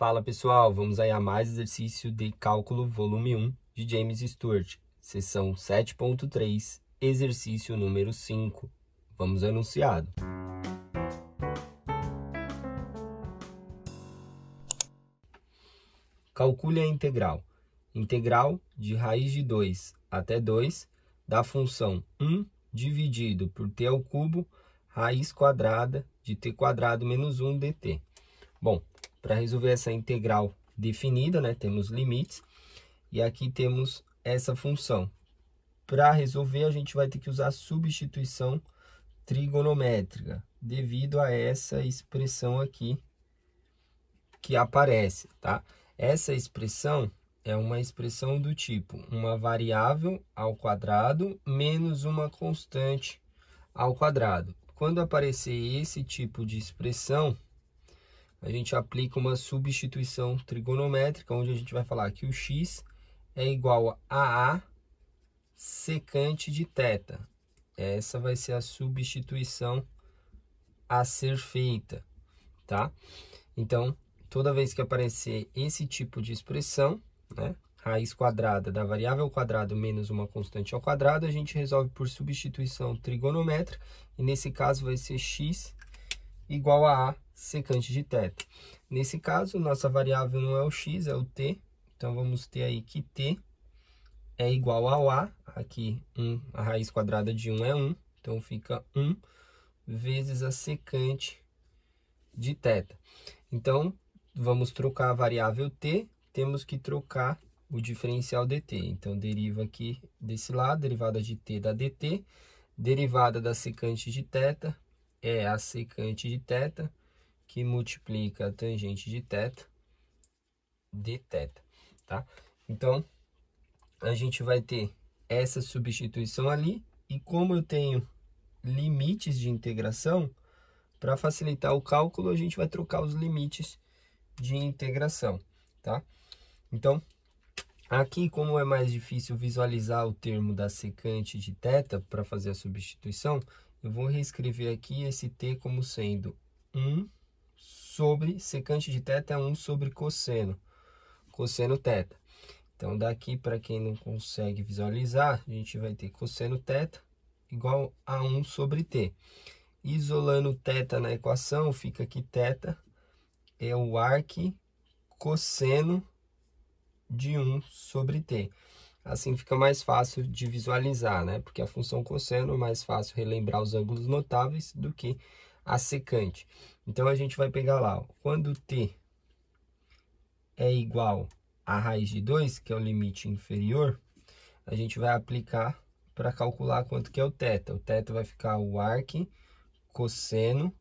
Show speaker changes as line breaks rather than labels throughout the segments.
Fala pessoal, vamos aí a mais exercício de cálculo volume 1 de James Stewart, sessão 7.3, exercício número 5. Vamos ao enunciado. Calcule a integral. Integral de raiz de 2 até 2 da função 1 dividido por t ao cubo raiz quadrada de t quadrado menos 1 dt. Bom, para resolver essa integral definida, né, temos limites e aqui temos essa função. Para resolver, a gente vai ter que usar a substituição trigonométrica, devido a essa expressão aqui que aparece, tá? Essa expressão é uma expressão do tipo uma variável ao quadrado menos uma constante ao quadrado. Quando aparecer esse tipo de expressão, a gente aplica uma substituição trigonométrica, onde a gente vai falar que o x é igual a a secante de θ. Essa vai ser a substituição a ser feita, tá? Então, toda vez que aparecer esse tipo de expressão, né, raiz quadrada da variável quadrado menos uma constante ao quadrado, a gente resolve por substituição trigonométrica, e nesse caso vai ser x igual a a secante de teto. Nesse caso, nossa variável não é o x, é o t. Então, vamos ter aí que t é igual ao a. Aqui, a raiz quadrada de 1 é 1. Então, fica 1 vezes a secante de teta. Então, vamos trocar a variável t. Temos que trocar o diferencial dt. Então, deriva aqui desse lado, derivada de t da dt. Derivada da secante de teta é a secante de teta que multiplica a tangente de θ de θ, tá? Então, a gente vai ter essa substituição ali e como eu tenho limites de integração, para facilitar o cálculo, a gente vai trocar os limites de integração, tá? Então, aqui como é mais difícil visualizar o termo da secante de θ para fazer a substituição, eu vou reescrever aqui esse t como sendo 1 sobre secante de θ é 1 sobre cosseno, cosseno θ. Então, daqui, para quem não consegue visualizar, a gente vai ter cosseno θ igual a 1 sobre t. Isolando θ na equação, fica que θ é o arc cosseno de 1 sobre t. Assim fica mais fácil de visualizar, né? Porque a função cosseno é mais fácil relembrar os ângulos notáveis do que a secante. Então a gente vai pegar lá, quando t é igual a raiz de 2, que é o limite inferior, a gente vai aplicar para calcular quanto que é o teta. O teta vai ficar o arc cosseno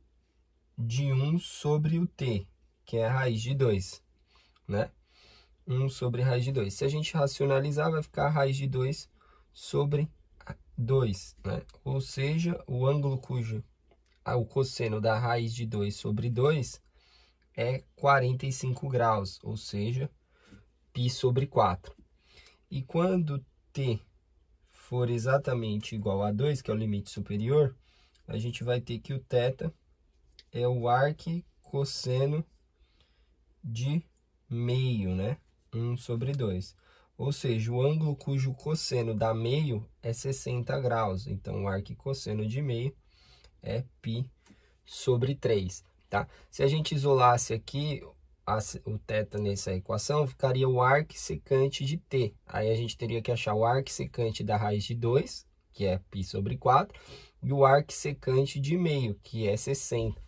de 1 sobre o t, que é a raiz de 2, né? 1 sobre raiz de 2. Se a gente racionalizar, vai ficar a raiz de 2 sobre 2, né? Ou seja, o ângulo cujo o cosseno da raiz de 2 sobre 2 é 45 graus, ou seja, π sobre 4. E quando t for exatamente igual a 2, que é o limite superior, a gente vai ter que o θ é o arc cosseno de meio, né? 1 sobre 2. Ou seja, o ângulo cujo cosseno dá meio é 60 graus. Então, o arco cosseno de meio é π sobre 3, tá? Se a gente isolasse aqui o θ nessa equação, ficaria o arc secante de t. Aí a gente teria que achar o arc secante da raiz de 2, que é π sobre 4, e o arc secante de meio, que é 60,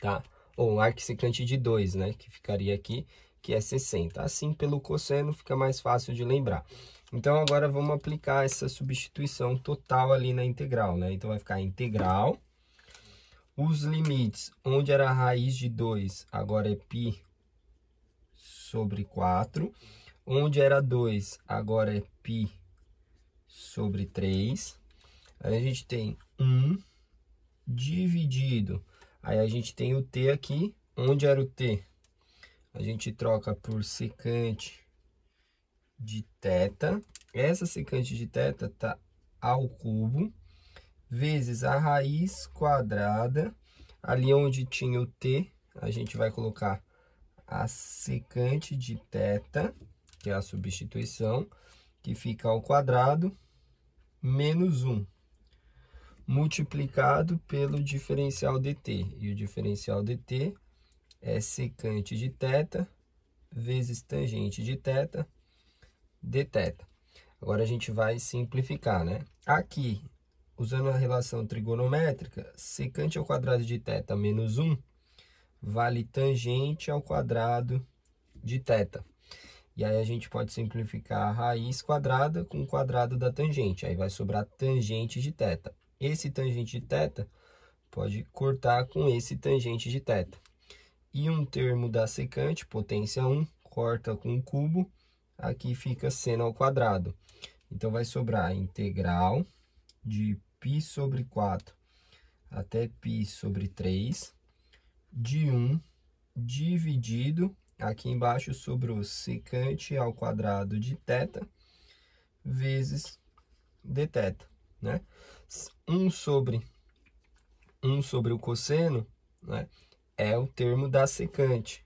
tá? Ou um arc secante de 2, né, que ficaria aqui, que é 60. Assim, pelo cosseno, fica mais fácil de lembrar. Então agora vamos aplicar essa substituição total ali na integral, né? Então vai ficar integral. Os limites, onde era a raiz de 2, agora é π sobre 4. Onde era 2, agora é π sobre 3. Aí a gente tem 1 um dividido. Aí a gente tem o t aqui. Onde era o t? A gente troca por secante de teta, essa secante de teta está ao cubo, vezes a raiz quadrada, ali onde tinha o t, a gente vai colocar a secante de teta que é a substituição, que fica ao quadrado, menos 1, multiplicado pelo diferencial dt. E o diferencial dt é secante de teta vezes tangente de teta dθ. Agora a gente vai simplificar, né? Aqui, usando a relação trigonométrica, secante ao quadrado de θ menos 1 vale tangente ao quadrado de θ. E aí a gente pode simplificar a raiz quadrada com o quadrado da tangente. Aí vai sobrar tangente de θ. Esse tangente de θ pode cortar com esse tangente de θ. E um termo da secante, potência 1, corta com um cubo aqui fica seno ao quadrado. Então, vai sobrar integral de π sobre 4 até π sobre 3 de 1 dividido, aqui embaixo sobrou secante ao quadrado de θ vezes dθ, né? 1 sobre 1 sobre o cosseno, né? É o termo da secante.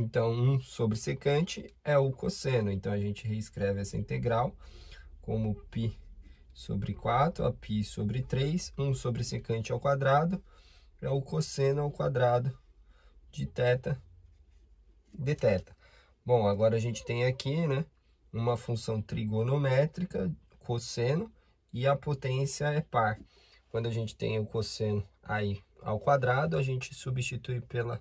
Então, 1 sobre secante é o cosseno. Então, a gente reescreve essa integral como π sobre 4, a π sobre 3, 1 sobre secante ao quadrado, é o cosseno ao quadrado de θ de teta Bom, agora a gente tem aqui né, uma função trigonométrica, cosseno, e a potência é par. Quando a gente tem o cosseno aí ao quadrado, a gente substitui pela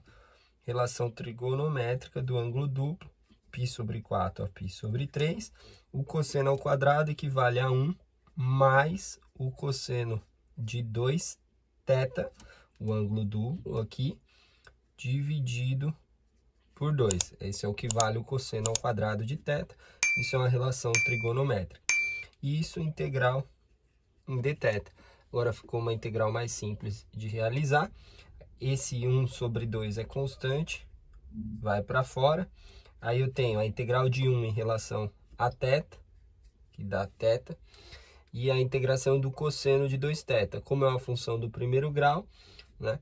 relação trigonométrica do ângulo duplo, π sobre 4 a π sobre 3, o cosseno ao quadrado equivale a 1 mais o cosseno de 2 θ, o ângulo duplo aqui, dividido por 2. Esse é o que vale o cosseno ao quadrado de θ. Isso é uma relação trigonométrica. E isso integral em dθ. Agora ficou uma integral mais simples de realizar esse 1 sobre 2 é constante, vai para fora. Aí eu tenho a integral de 1 em relação a θ, que dá θ, e a integração do cosseno de 2θ. Como é uma função do primeiro grau, né?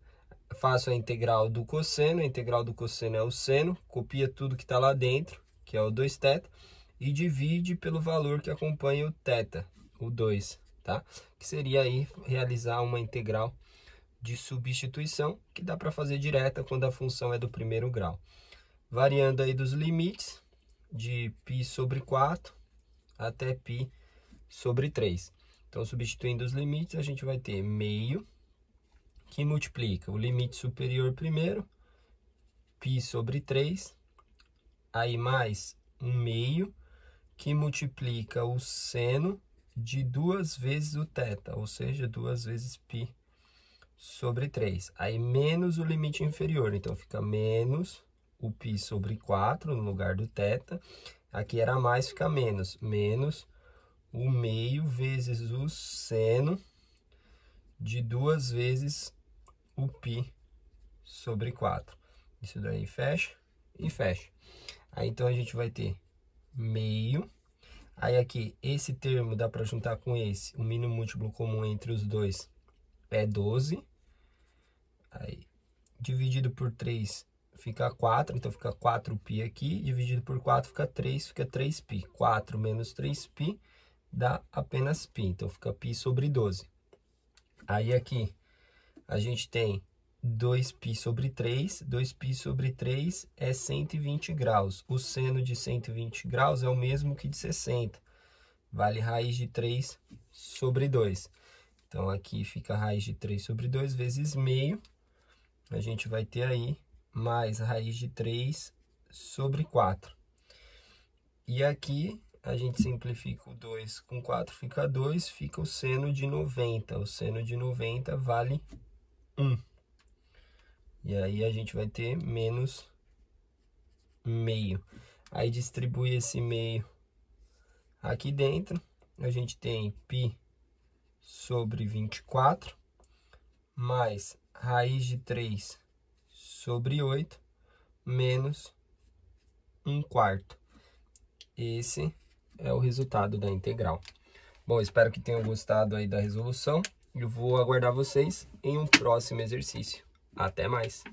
faço a integral do cosseno, a integral do cosseno é o seno, copia tudo que está lá dentro, que é o 2θ, e divide pelo valor que acompanha o θ, o 2, tá? que seria aí realizar uma integral de substituição, que dá para fazer direta quando a função é do primeiro grau. Variando aí dos limites de π sobre 4 até π sobre 3. Então, substituindo os limites, a gente vai ter meio, que multiplica o limite superior primeiro, π sobre 3, aí mais um meio, que multiplica o seno de duas vezes o θ, ou seja, duas vezes π sobre 3. Aí menos o limite inferior, então fica menos o π sobre 4 no lugar do θ. Aqui era mais, fica menos. Menos o meio vezes o seno de duas vezes o π sobre 4. Isso daí fecha e fecha. Aí então a gente vai ter meio. Aí aqui, esse termo dá para juntar com esse, o mínimo múltiplo comum entre os dois é 12. Aí, dividido por 3 fica 4, então fica 4π aqui, dividido por 4 fica 3, fica 3π. 4 menos 3π dá apenas π, então fica π sobre 12. Aí aqui a gente tem 2π sobre 3, 2π sobre 3 é 120 graus. O seno de 120 graus é o mesmo que de 60, vale raiz de 3 sobre 2. Então, aqui fica a raiz de 3 sobre 2 vezes meio. A gente vai ter aí mais raiz de 3 sobre 4. E aqui a gente simplifica o 2 com 4, fica 2, fica o seno de 90. O seno de 90 vale 1. E aí a gente vai ter menos meio. Aí distribui esse meio aqui dentro. A gente tem π sobre 24, mais raiz de 3 sobre 8, menos 1 quarto. Esse é o resultado da integral. Bom, espero que tenham gostado aí da resolução. Eu vou aguardar vocês em um próximo exercício. Até mais!